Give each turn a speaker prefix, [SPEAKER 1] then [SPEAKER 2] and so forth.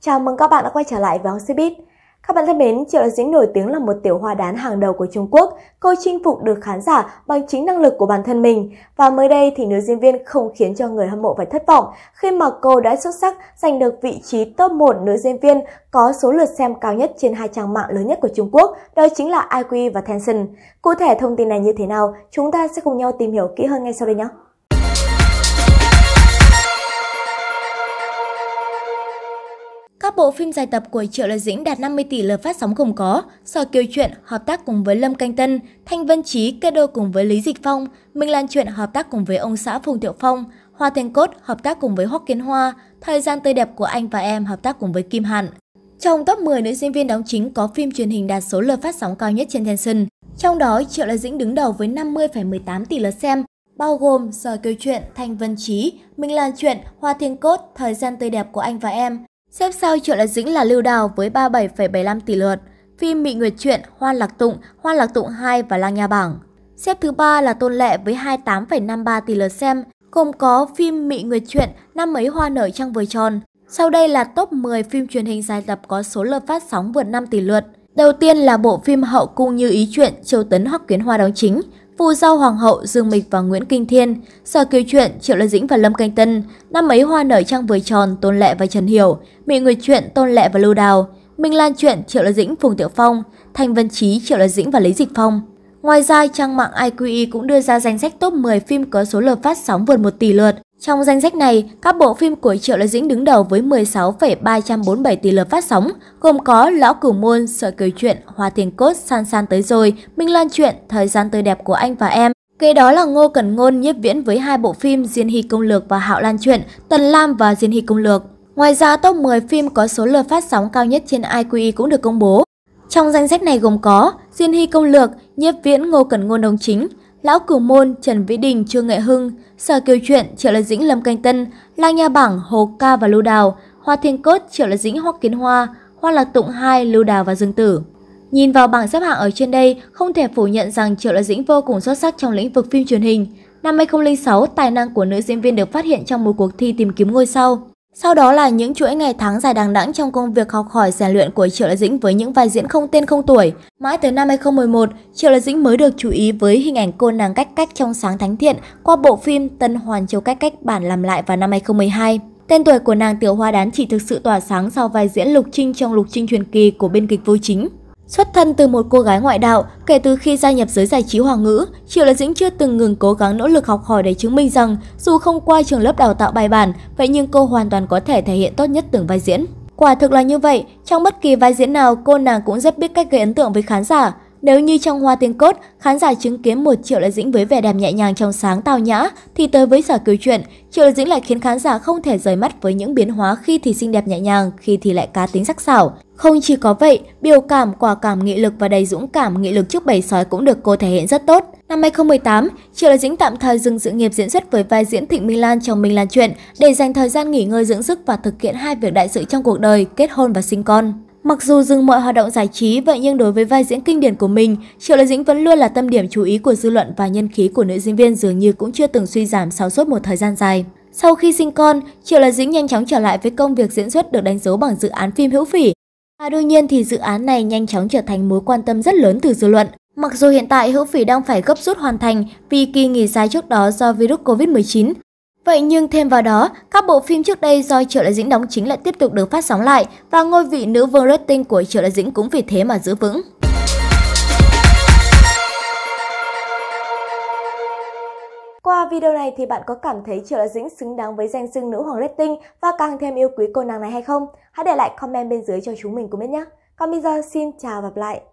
[SPEAKER 1] Chào mừng các bạn đã quay trở lại với Oxybit. Các bạn thân mến, Triệu Lệ Dĩnh nổi tiếng là một tiểu hoa đán hàng đầu của Trung Quốc. Cô chinh phục được khán giả bằng chính năng lực của bản thân mình. Và mới đây thì nữ diễn viên không khiến cho người hâm mộ phải thất vọng khi mà cô đã xuất sắc giành được vị trí top 1 nữ diễn viên có số lượt xem cao nhất trên hai trang mạng lớn nhất của Trung Quốc, đó chính là IQ e và Tencent. Cụ thể thông tin này như thế nào, chúng ta sẽ cùng nhau tìm hiểu kỹ hơn ngay sau đây nhé. Các bộ phim dài tập của Triệu lệ Dĩnh đạt 50 tỷ lượt phát sóng gồm có Sò Kiều Chuyện hợp tác cùng với Lâm Canh Tân, Thanh Vân Trí kết đôi cùng với Lý Dịch Phong, Minh Lan Chuyện hợp tác cùng với ông xã Phùng tiểu Phong, Hoa Thành Cốt hợp tác cùng với Hoắc Kiến Hoa, Thời gian tươi đẹp của anh và em hợp tác cùng với Kim Hạn. Trong top 10 nữ diễn viên đóng chính có phim truyền hình đạt số lượt phát sóng cao nhất trên Tencent. Trong đó, Triệu lệ Dĩnh đứng đầu với 50,18 tỷ lượt xem, bao gồm Sò Kiều Chuyện, Thanh Vân Trí, Minh Lan Chuyện, Hoa Thiên Cốt, Thời gian tươi đẹp của anh và em, Xếp sau Triệu Lạc Dĩnh là Lưu Đào với 37,75 tỷ lượt, phim Mị Nguyệt Truyện, Hoan Lạc Tụng, Hoan Lạc Tụng 2 và Lang Nha Bảng. Xếp thứ ba là Tôn Lệ với 28,53 tỷ lượt xem, gồm có phim Mị Nguyệt Truyện, Năm ấy hoa nở trăng vừa tròn. Sau đây là top 10 phim truyền hình dài tập có số lượt phát sóng vượt 5 tỷ lượt. Đầu tiên là bộ phim Hậu cung như ý chuyện Châu Tấn Hoắc Kiến Hoa đóng chính, Phù giao Hoàng hậu, Dương Mịch và Nguyễn Kinh Thiên, Sở Kiều Truyện, Triệu Lê Dĩnh và Lâm Canh Tân, năm ấy Hoa nở trăng vừa tròn, Tôn Lệ và Trần Hiểu, Mỹ Nguyệt Truyện, Tôn Lệ và Lưu Đào, Minh Lan Truyện, Triệu Lê Dĩnh, Phùng Tiểu Phong, Thanh Vân Trí, Triệu Lê Dĩnh và Lý Dịch Phong. Ngoài ra, trang mạng IQE cũng đưa ra danh sách top 10 phim có số lượt phát sóng vượt 1 tỷ lượt. Trong danh sách này, các bộ phim của Triệu lệ Dĩnh đứng đầu với 16,347 tỷ lượt phát sóng, gồm có Lão Cửu Môn, Sợi Cười Chuyện, hòa thiền Cốt, San San Tới Rồi, Minh Lan Chuyện, Thời Gian Tươi Đẹp của Anh và Em. Kế đó là Ngô Cẩn Ngôn nhiếp viễn với hai bộ phim Diên Hy Công Lược và Hạo Lan Chuyện, Tần Lam và Diên Hy Công Lược. Ngoài ra, top 10 phim có số lượt phát sóng cao nhất trên IQI e cũng được công bố. Trong danh sách này gồm có Diên Hy Công Lược, nhiếp viễn Ngô Cẩn Ngôn đồng chính, Lão Cửu Môn, Trần Vĩ Đình, Trương Nghệ Hưng, Sở Kiều Chuyện, Triệu lê Dĩnh, Lâm Canh Tân, lang Nha Bảng, Hồ Ca và Lưu Đào, Hoa Thiên Cốt, Triệu lê Dĩnh, hoa Kiến Hoa, Hoa Lạc Tụng hai Lưu Đào và Dương Tử. Nhìn vào bảng xếp hạng ở trên đây, không thể phủ nhận rằng Triệu lê Dĩnh vô cùng xuất sắc trong lĩnh vực phim truyền hình. Năm 2006, tài năng của nữ diễn viên được phát hiện trong một cuộc thi tìm kiếm ngôi sao. Sau đó là những chuỗi ngày tháng dài đằng đẵng trong công việc học hỏi rèn luyện của Triệu Lệ Dĩnh với những vai diễn không tên không tuổi. Mãi tới năm 2011, Triệu Lệ Dĩnh mới được chú ý với hình ảnh cô nàng cách cách trong sáng thánh thiện qua bộ phim Tân Hoàn Châu Cách Cách bản làm lại vào năm 2012. Tên tuổi của nàng Tiểu Hoa Đán chỉ thực sự tỏa sáng sau vai diễn Lục Trinh trong Lục Trinh truyền kỳ của bên kịch Vô Chính. Xuất thân từ một cô gái ngoại đạo, kể từ khi gia nhập giới giải trí Hoàng ngữ, Triệu Lệ Dĩnh chưa từng ngừng cố gắng nỗ lực học hỏi để chứng minh rằng dù không qua trường lớp đào tạo bài bản, vậy nhưng cô hoàn toàn có thể thể hiện tốt nhất từng vai diễn. Quả thực là như vậy, trong bất kỳ vai diễn nào cô nàng cũng rất biết cách gây ấn tượng với khán giả. Nếu như trong Hoa Tiên Cốt, khán giả chứng kiến một Triệu Lệ Dĩnh với vẻ đẹp nhẹ nhàng trong sáng tao nhã, thì tới với sở cứu chuyện, Triệu Lệ Dĩnh lại khiến khán giả không thể rời mắt với những biến hóa khi thì xinh đẹp nhẹ nhàng, khi thì lại cá tính sắc sảo. Không chỉ có vậy, biểu cảm, quả cảm nghị lực và đầy dũng cảm nghị lực trước bảy sói cũng được cô thể hiện rất tốt. Năm 2018, Triệu Lệ Dĩnh tạm thời dừng sự nghiệp diễn xuất với vai diễn Thịnh Minh Lan trong Minh Lan Chuyện để dành thời gian nghỉ ngơi dưỡng sức và thực hiện hai việc đại sự trong cuộc đời, kết hôn và sinh con. Mặc dù dừng mọi hoạt động giải trí, vậy nhưng đối với vai diễn kinh điển của mình, Triệu Lệ Dĩnh vẫn luôn là tâm điểm chú ý của dư luận và nhân khí của nữ diễn viên dường như cũng chưa từng suy giảm sau suốt một thời gian dài. Sau khi sinh con, Triệu Lệ Dĩnh nhanh chóng trở lại với công việc diễn xuất được đánh dấu bằng dự án phim hữu phỉ và đương nhiên thì dự án này nhanh chóng trở thành mối quan tâm rất lớn từ dư luận. Mặc dù hiện tại Hữu Phỉ đang phải gấp rút hoàn thành vì kỳ nghỉ dài trước đó do virus Covid-19. Vậy nhưng thêm vào đó, các bộ phim trước đây do Triệu Lệ Dĩnh đóng chính lại tiếp tục được phát sóng lại và ngôi vị nữ vương rating của Triệu Lệ Dĩnh cũng vì thế mà giữ vững. video này thì bạn có cảm thấy Triệu Lạc Dĩnh xứng đáng với danh xưng nữ hoàng rating và càng thêm yêu quý cô nàng này hay không? Hãy để lại comment bên dưới cho chúng mình cùng biết nhé. Còn bây giờ xin chào và gặp lại.